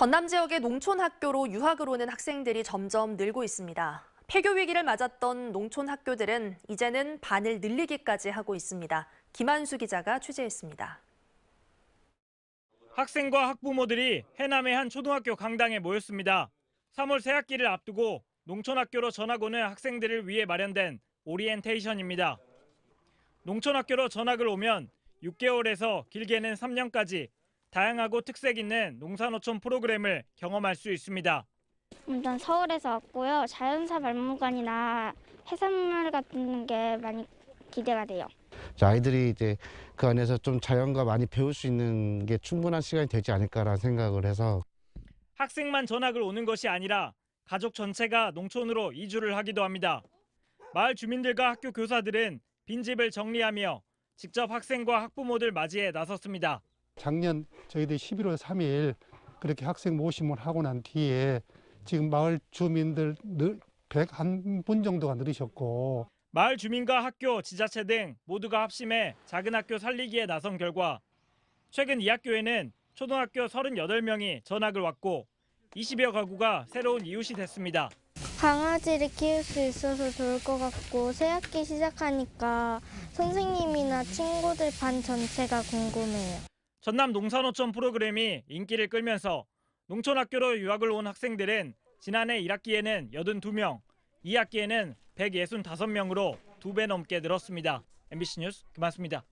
전남 지역의 농촌 학교로 유학을 오는 학생들이 점점 늘고 있습니다. 폐교 위기를 맞았던 농촌 학교들은 이제는 반을 늘리기까지 하고 있습니다. 김한수 기자가 취재했습니다. 학생과 학부모들이 해남의 한 초등학교 강당에 모였습니다. 3월 새학기를 앞두고 농촌학교로 전학 오는 학생들을 위해 마련된 오리엔테이션입니다. 농촌학교로 전학을 오면 6개월에서 길게는 3년까지 다양하고 특색 있는 농산어촌 프로그램을 경험할 수 있습니다. 전 서울에서 왔고요. 자연사 박물관이나 해산물 같은 게 많이 기대가 돼요. 아이들이 이제 그 안에서 좀 자연과 많이 배울 수 있는 게 충분한 시간이 되지 않을까라는 생각을 해서 학생만 전학을 오는 것이 아니라 가족 전체가 농촌으로 이주를 하기도 합니다. 마을 주민들과 학교 교사들은 빈집을 정리하며 직접 학생과 학부모들 맞이해 나섰습니다. 작년 저희들이 11월 3일 그렇게 학생 모심을 하고 난 뒤에 지금 마을 주민들 101분 정도가 늘으셨고 마을 주민과 학교, 지자체 등 모두가 합심해 작은 학교 살리기에 나선 결과 최근 이 학교에는 초등학교 38명이 전학을 왔고 20여 가구가 새로운 이웃이 됐습니다. 강아지를 키울 수 있어서 좋을 것 같고 새 학기 시작하니까 선생님이나 친구들 반 전체가 궁금해요. 전남 농산어촌 프로그램이 인기를 끌면서 농촌학교로 유학을 온 학생들은 지난해 1학기에는 82명, 2학기에는 165명으로 2배 넘게 늘었습니다. MBC 뉴스 김한수입니다.